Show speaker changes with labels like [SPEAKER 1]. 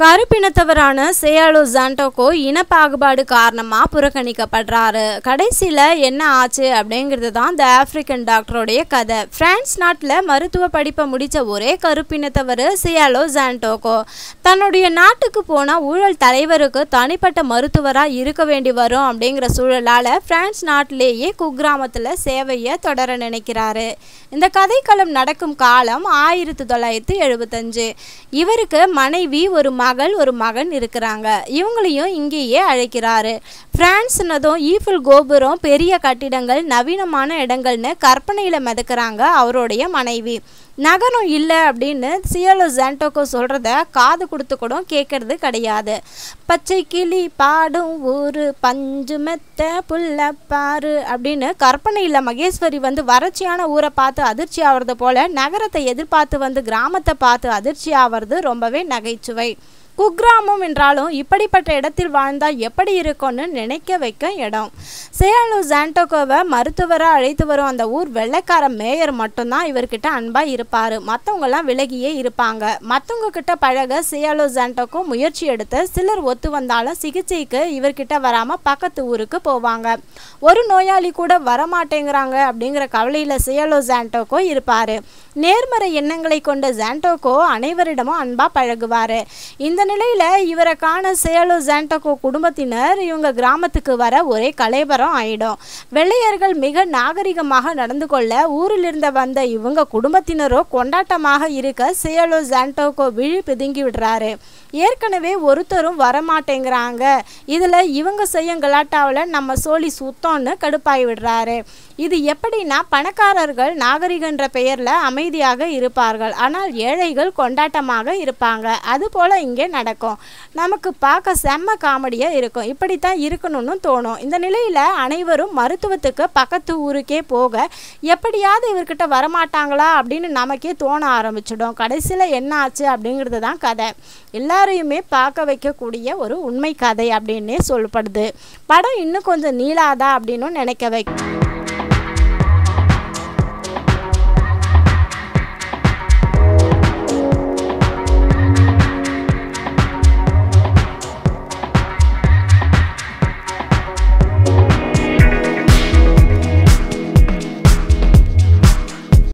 [SPEAKER 1] கருப்பினத்தவரான சேயாலோ ஜான்டோக்கோ இனப்பாகுபாடு காரணமாக புறக்கணிக்கப்படுறாரு கடைசியில் என்ன ஆச்சு அப்படிங்கிறது தான் இந்த ஆப்பிரிக்கன் டாக்டருடைய கதை பிரான்ஸ் நாட்டில் மருத்துவ படிப்பை முடித்த ஒரே கருப்பினத்தவர் சியாலோ ஜான்டோக்கோ தன்னுடைய நாட்டுக்கு போன ஊழல் தலைவருக்கு தனிப்பட்ட மருத்துவராக இருக்க வேண்டி வரும் அப்படிங்கிற சூழலால் பிரான்ஸ் நாட்டிலேயே குக்கிராமத்தில் சேவையை தொடர நினைக்கிறாரு இந்த கதைக்களம் நடக்கும் காலம் ஆயிரத்தி தொள்ளாயிரத்தி எழுபத்தஞ்சு இவருக்கு மனைவி ஒரு மகள் ஒரு மகன் இருக்கிறாங்க இவங்களையும் இங்கேயே அழைக்கிறாரு பிரான்ஸ்னதும் ஈஃபில் கோபுரம் பெரிய கட்டிடங்கள் நவீனமான இடங்கள்னு கற்பனையில் மிதக்கிறாங்க அவருடைய மனைவி நகரம் இல்லை அப்படின்னு சியலோ ஜான்டோக்கோ சொல்கிறத காது கொடுத்து கூட கேட்கறது கிடையாது பச்சை கிளி பாடும் ஊரு பஞ்சு மெத்த புல்ல பாரு அப்படின்னு கற்பனையில் மகேஸ்வரி வந்து வறட்சியான ஊரை பார்த்து அதிர்ச்சி ஆகிறது போல் நகரத்தை எதிர்பார்த்து வந்து கிராமத்தை பார்த்து அதிர்ச்சி ஆகிறது ரொம்பவே நகைச்சுவை குக்கிராமம் என்றாலும் இப்படிப்பட்ட இடத்தில் வாழ்ந்தால் எப்படி இருக்கும்னு நினைக்க வைக்க இடம் சேலூர் ஜான்டோகோவை மருத்துவராக அழைத்து வரும் அந்த ஊர் வெள்ளைக்கார மேயர் மட்டும்தான் இவர்கிட்ட அன்பாக இருப்பார் மற்றவங்களாம் விலகியே இருப்பாங்க மற்றவங்க கிட்ட பழக சேலூர் ஜான்டோக்கோ முயற்சி எடுத்து சிலர் ஒத்து வந்தாலும் சிகிச்சைக்கு இவர்கிட்ட வராமல் பக்கத்து ஊருக்கு போவாங்க ஒரு நோயாளி கூட வரமாட்டேங்கிறாங்க அப்படிங்கிற கவலையில் சேயாலோ ஜான்டோக்கோ இருப்பார் நேர்மறை எண்ணங்களை கொண்ட ஜான்டோக்கோ அனைவரிடமும் அன்பாக பழகுவார் இந்த நிலையில் இவரை காண சேலு ஜான்டகோ குடும்பத்தினர் இவங்க கிராமத்துக்கு வர ஒரே கலைபரம் ஆயிடும் வெள்ளையர்கள் மிக நாகரிகமாக நடந்து கொள்ள ஊரிலிருந்து வந்த இவங்க குடும்பத்தினரோ கொண்டாட்டமாக இருக்க சேலோ ஜான்டோகோ விழி பிதுங்கி விடுறாரு ஏற்கனவே ஒருத்தரும் வரமாட்டேங்கிறாங்க இதில் இவங்க செய்யும் கலாட்டாவில் நம்ம சோழி சுத்தம்னு கடுப்பாகி விடுறாரு இது எப்படின்னா பணக்காரர்கள் நாகரிகன்ற பெயரில் அமைதியாக இருப்பார்கள் ஆனால் ஏழைகள் கொண்டாட்டமாக இருப்பாங்க அதுபோல் இங்கே நடக்கும் நமக்கு பார்க்க செம்ம காமெடியாக இருக்கும் இப்படித்தான் இருக்கணும்னு தோணும் இந்த நிலையில் அனைவரும் மருத்துவத்துக்கு பக்கத்து ஊருக்கே போக எப்படியாவது இவர்கிட்ட வரமாட்டாங்களா அப்படின்னு நமக்கே தோண ஆரம்பிச்சிடும் கடைசியில் என்ன ஆச்சு அப்படிங்கிறது தான் கதை எல்லாரையுமே பார்க்க வைக்கக்கூடிய ஒரு உண்மை கதை அப்படின்னே சொல்லப்படுது படம் இன்னும் கொஞ்சம் நீளாதா அப்படின்னு நினைக்க வைக்கும்